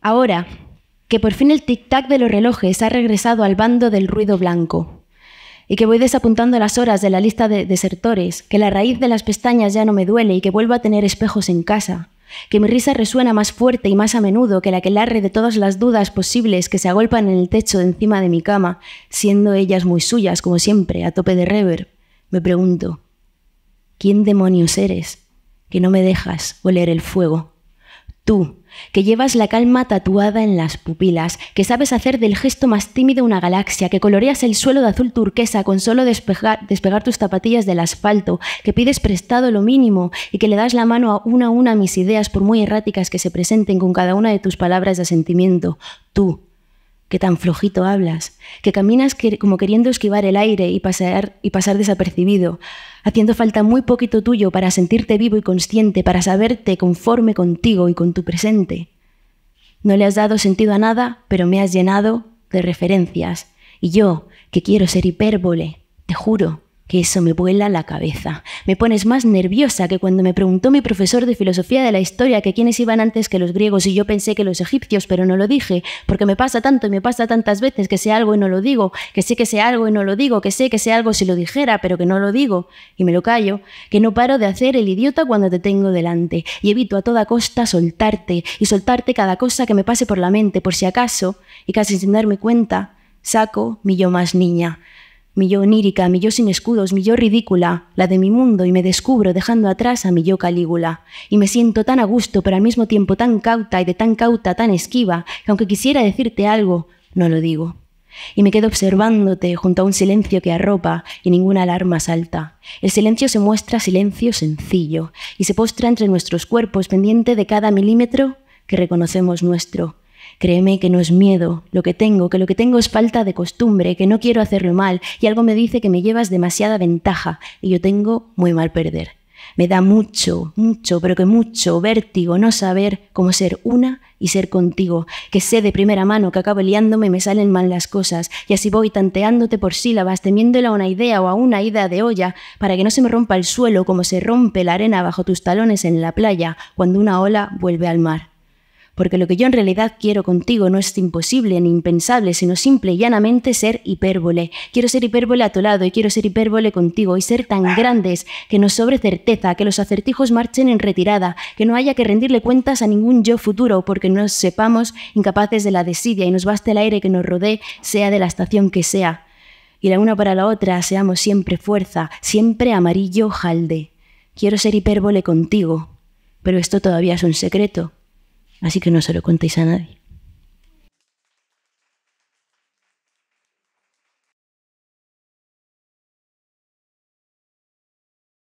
Ahora que por fin el tic-tac de los relojes ha regresado al bando del ruido blanco y que voy desapuntando las horas de la lista de desertores, que la raíz de las pestañas ya no me duele y que vuelvo a tener espejos en casa, que mi risa resuena más fuerte y más a menudo que la que larre de todas las dudas posibles que se agolpan en el techo de encima de mi cama, siendo ellas muy suyas, como siempre, a tope de rever, me pregunto, ¿Quién demonios eres que no me dejas oler el fuego? Tú, que llevas la calma tatuada en las pupilas, que sabes hacer del gesto más tímido una galaxia, que coloreas el suelo de azul turquesa con solo despegar tus zapatillas del asfalto, que pides prestado lo mínimo y que le das la mano a una a una a mis ideas por muy erráticas que se presenten con cada una de tus palabras de asentimiento. Tú, que tan flojito hablas, que caminas como queriendo esquivar el aire y y pasar desapercibido, haciendo falta muy poquito tuyo para sentirte vivo y consciente, para saberte conforme contigo y con tu presente. No le has dado sentido a nada, pero me has llenado de referencias. Y yo, que quiero ser hipérbole, te juro, que eso me vuela la cabeza. Me pones más nerviosa que cuando me preguntó mi profesor de filosofía de la historia que quiénes iban antes que los griegos y yo pensé que los egipcios, pero no lo dije, porque me pasa tanto y me pasa tantas veces que sé algo y no lo digo, que sé que sé algo y no lo digo, que sé que sé algo si lo dijera, pero que no lo digo y me lo callo, que no paro de hacer el idiota cuando te tengo delante y evito a toda costa soltarte y soltarte cada cosa que me pase por la mente, por si acaso, y casi sin darme cuenta, saco mi yo más niña mi yo onírica, mi yo sin escudos, mi yo ridícula, la de mi mundo, y me descubro dejando atrás a mi yo Calígula. Y me siento tan a gusto, pero al mismo tiempo tan cauta y de tan cauta tan esquiva, que aunque quisiera decirte algo, no lo digo. Y me quedo observándote junto a un silencio que arropa y ninguna alarma salta. El silencio se muestra silencio sencillo y se postra entre nuestros cuerpos pendiente de cada milímetro que reconocemos nuestro Créeme que no es miedo lo que tengo, que lo que tengo es falta de costumbre, que no quiero hacerlo mal y algo me dice que me llevas demasiada ventaja y yo tengo muy mal perder. Me da mucho, mucho, pero que mucho vértigo no saber cómo ser una y ser contigo, que sé de primera mano que acabo liándome y me salen mal las cosas, y así voy tanteándote por sílabas, temiéndola a una idea o a una ida de olla, para que no se me rompa el suelo como se rompe la arena bajo tus talones en la playa cuando una ola vuelve al mar porque lo que yo en realidad quiero contigo no es imposible ni impensable, sino simple y llanamente ser hipérbole. Quiero ser hipérbole a tu lado y quiero ser hipérbole contigo y ser tan grandes que nos sobre certeza, que los acertijos marchen en retirada, que no haya que rendirle cuentas a ningún yo futuro, porque nos sepamos incapaces de la desidia y nos baste el aire que nos rodee, sea de la estación que sea. Y la una para la otra seamos siempre fuerza, siempre amarillo jalde. Quiero ser hipérbole contigo, pero esto todavía es un secreto Así que no se lo contéis a nadie.